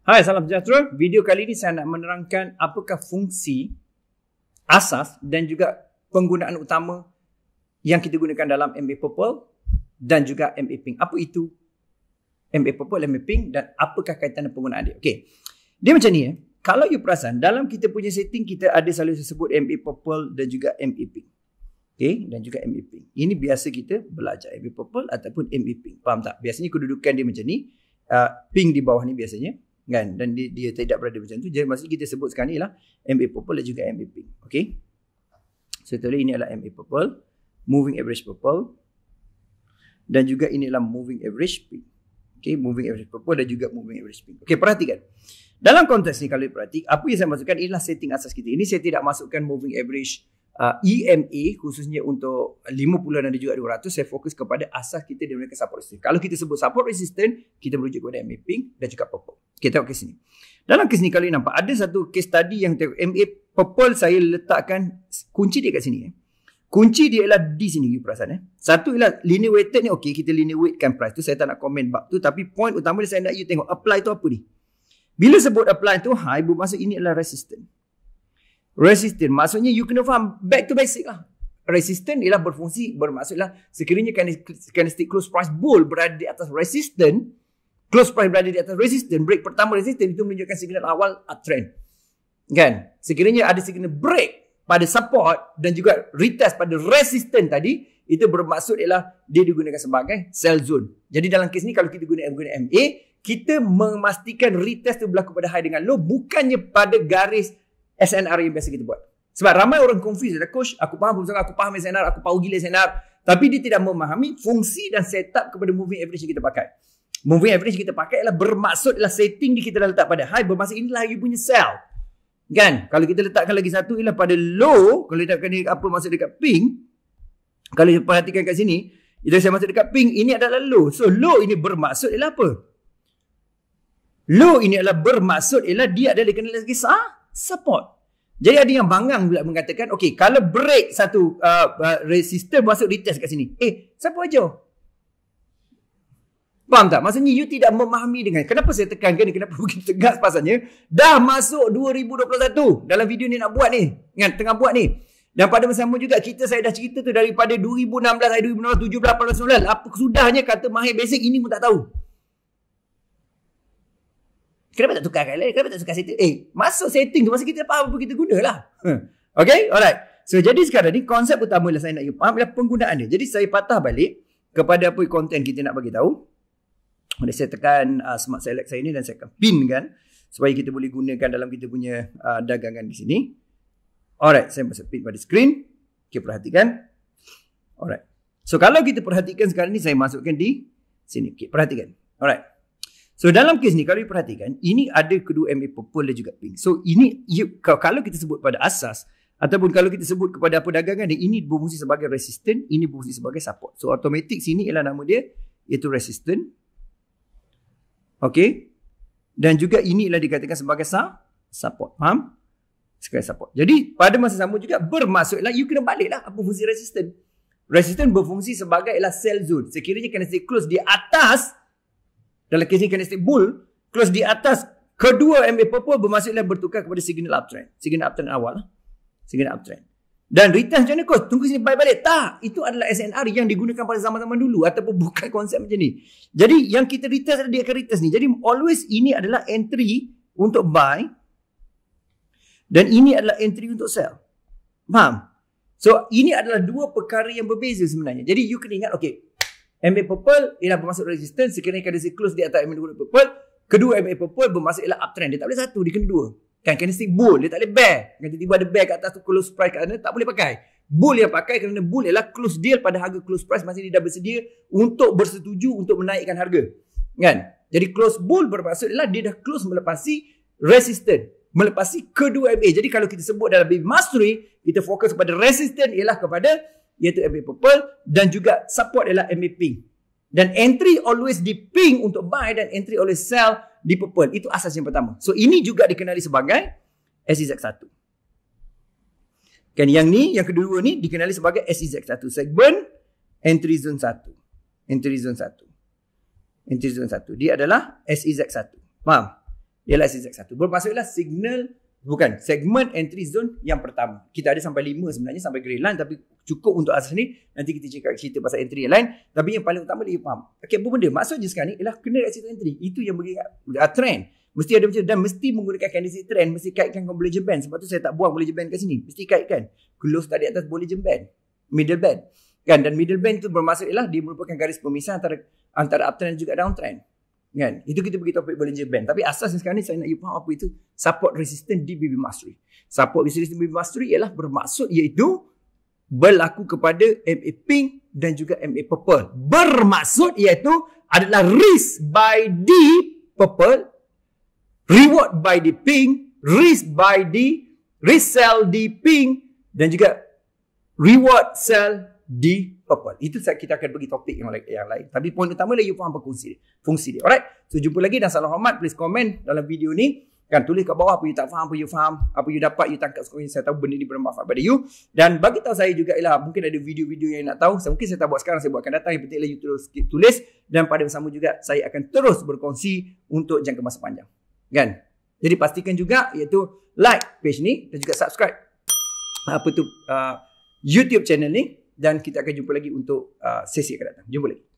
Hai, salam sejahtera. Video kali ini saya nak menerangkan apakah fungsi asas dan juga penggunaan utama yang kita gunakan dalam MA Purple dan juga MA Pink. Apa itu MA Purple, MA Pink dan apakah kaitan dan penggunaan dia? Okey. Dia macam ni eh. Kalau you perasan, dalam kita punya setting kita ada selalu sebut MA Purple dan juga MA Pink. Okay, dan juga MA Pink. Ini biasa kita belajar MA Purple ataupun MA Pink. Faham tak? Biasanya kedudukan dia macam ni. Uh, pink di bawah ni biasanya kan dan dia, dia tidak berada macam tu jadi masih kita sebut sekarang ni lah, MA purple dan juga MA pink okey so tadi ini adalah MA purple moving average purple dan juga ini adalah moving average pink okey moving average purple dan juga moving average pink okey perhatikan dalam konteks ni kalau diperhati apa yang saya masukkan ialah setting asas kita ini saya tidak masukkan moving average uh, ah, EMA khususnya untuk 50 dan juga 200 saya fokus kepada asas kita di mereka support resistance. Kalau kita sebut support resistant, kita merujuk kepada MA pink dan juga purple. Kita tengok kes ni. Dalam kes ni kalau ini nampak ada satu kes tadi yang tengok MA purple saya letakkan kunci dia kat sini. Eh. Kunci dia ialah di sini you perasan eh. Satu ialah linear weighted ni okey kita linear weightkan price tu saya tak nak komen bab tu tapi point utama dia saya nak you tengok apply tu apa ni. Bila sebut apply tu ha ibu masa ini adalah resistance. Resistant maksudnya you kena faham back to basic lah. Resistant ialah berfungsi bermaksudlah sekiranya candlestick close price bull berada di atas resistant, close price berada di atas resistant, break pertama resistant itu menunjukkan signal awal uptrend. Kan? Sekiranya ada signal break pada support dan juga retest pada resistant tadi, itu bermaksud ialah dia digunakan sebagai sell zone. Jadi dalam kes ni kalau kita guna guna MA, kita memastikan retest tu berlaku pada high dengan low bukannya pada garis SNR yang biasa kita buat. Sebab ramai orang confuse dah coach, aku faham pun aku faham SNR, aku tahu gila SNR, tapi dia tidak memahami fungsi dan setup kepada moving average yang kita pakai. Moving average yang kita pakai ialah bermaksud ialah setting di kita dah letak pada high bermaksud inilah you punya sell. Kan? Kalau kita letakkan lagi satu ialah pada low, kalau kita letakkan apa maksud dekat pink, kalau kita perhatikan kat sini, kita saya masuk dekat pink, ini adalah low. So low ini bermaksud ialah apa? Low ini adalah bermaksud ialah dia adalah kena lagi sah support. Jadi ada yang bangang pula mengatakan, okay, kalau break satu uh, uh resistor masuk di retest kat sini. Eh, siapa aja? Faham tak? Maksudnya you tidak memahami dengan kenapa saya tekankan ni, kenapa begitu tegas pasalnya. Dah masuk 2021 dalam video ni nak buat ni. Kan, tengah buat ni. Dan pada masa sama juga kita saya dah cerita tu daripada 2016 ayat 2017 2018, 19 apa kesudahnya kata Mahir Basic ini pun tak tahu. Kenapa tak tukar kat lain? Kenapa tak tukar setting? Eh, masa setting tu, masa kita faham apa kita guna lah. Hmm. Okay, alright. So, jadi sekarang ni konsep utama yang lah saya nak you faham ialah penggunaan dia. Jadi, saya patah balik kepada apa konten kita nak bagi tahu. Bila saya tekan uh, smart select saya ni dan saya akan pin kan supaya kita boleh gunakan dalam kita punya uh, dagangan di sini. Alright, saya masuk pin pada screen. Okay, perhatikan. Alright. So, kalau kita perhatikan sekarang ni, saya masukkan di sini. Okay, perhatikan. Alright. So dalam kes ni kalau you perhatikan ini ada kedua MA purple juga pink. So ini you, kalau kita sebut pada asas ataupun kalau kita sebut kepada perdagangan dia ini berfungsi sebagai resistant, ini berfungsi sebagai support. So automatic sini ialah nama dia iaitu resistant. Okay. Dan juga ini ialah dikatakan sebagai support. Faham? Sekali support. Jadi pada masa sama juga bermaksudlah you kena baliklah apa fungsi resistant. Resistant berfungsi sebagai ialah sell zone. Sekiranya kena stay close di atas dalam kes ni candlestick bull close di atas kedua MA purple bermaksudlah bertukar kepada signal uptrend signal uptrend awal lah. signal uptrend dan return macam ni kos tunggu sini buy balik tak itu adalah SNR yang digunakan pada zaman-zaman dulu ataupun bukan konsep macam ni jadi yang kita return adalah dia akan return ni jadi always ini adalah entry untuk buy dan ini adalah entry untuk sell faham so ini adalah dua perkara yang berbeza sebenarnya jadi you kena ingat okay MA Purple ialah bermaksud resistance sekiranya candlestick kena close di atas MA Purple. Kedua MA Purple bermaksud ialah uptrend. Dia tak boleh satu, dia kena dua. Kan candlestick bull, dia tak boleh bear. Kan tiba-tiba ada bear kat atas tu close price kat sana, tak boleh pakai. Bull yang pakai kerana bull ialah close deal pada harga close price masih dia dah bersedia untuk bersetuju untuk menaikkan harga. Kan? Jadi close bull bermaksud ialah dia dah close melepasi resistance melepasi kedua MA. Jadi kalau kita sebut dalam baby mastery, kita fokus kepada resistance ialah kepada iaitu MA Purple dan juga support adalah MA Pink. Dan entry always di pink untuk buy dan entry always sell di purple. Itu asas yang pertama. So ini juga dikenali sebagai SEZ1. Kan yang ni, yang kedua ni dikenali sebagai SEZ1 Segment entry zone 1. Entry zone 1. Entry zone 1. Dia adalah SEZ1. Faham? Ialah SEZ1. Bermaksudlah signal bukan segmen entry zone yang pertama. Kita ada sampai lima sebenarnya sampai grey line tapi cukup untuk asas ni nanti kita cakap cerita pasal entry yang lain tapi yang paling utama dia faham. Okay, apa benda maksudnya sekarang ni ialah kena dekat situ entry. Itu yang bagi uh, trend. Mesti ada macam dan mesti menggunakan candidacy trend mesti kaitkan dengan boleh jeban sebab tu saya tak buang boleh jeban kat sini. Mesti kaitkan. Close tadi atas boleh jeban. Middle band. Kan dan middle band tu bermaksud ialah dia merupakan garis pemisah antara antara uptrend juga downtrend kan itu kita bagi topik Bollinger Band tapi asas sekarang ni saya nak you faham apa itu support resistance di BB Mastery support resistance di BB Mastery ialah bermaksud iaitu berlaku kepada MA Pink dan juga MA Purple bermaksud iaitu adalah risk by the purple reward by the pink risk by the resell the pink dan juga reward sell di purple. Itu saat kita akan bagi topik yang, yang lain. Tapi poin utamalah you faham apa fungsi dia. Fungsi dia. Alright. So jumpa lagi dan salam hormat. Please komen dalam video ni. Kan tulis kat bawah apa you tak faham, apa you faham, apa you dapat, you tangkap sekolah ini. Saya tahu benda ni bermanfaat pada you. Dan bagi tahu saya juga ialah mungkin ada video-video yang nak tahu. Mungkin saya tak buat sekarang, saya buatkan datang. Yang penting ialah you terus tulis. Dan pada bersama juga saya akan terus berkongsi untuk jangka masa panjang. Kan? Jadi pastikan juga iaitu like page ni dan juga subscribe apa tu uh, YouTube channel ni dan kita akan jumpa lagi untuk uh, sesi akan datang. Jumpa lagi.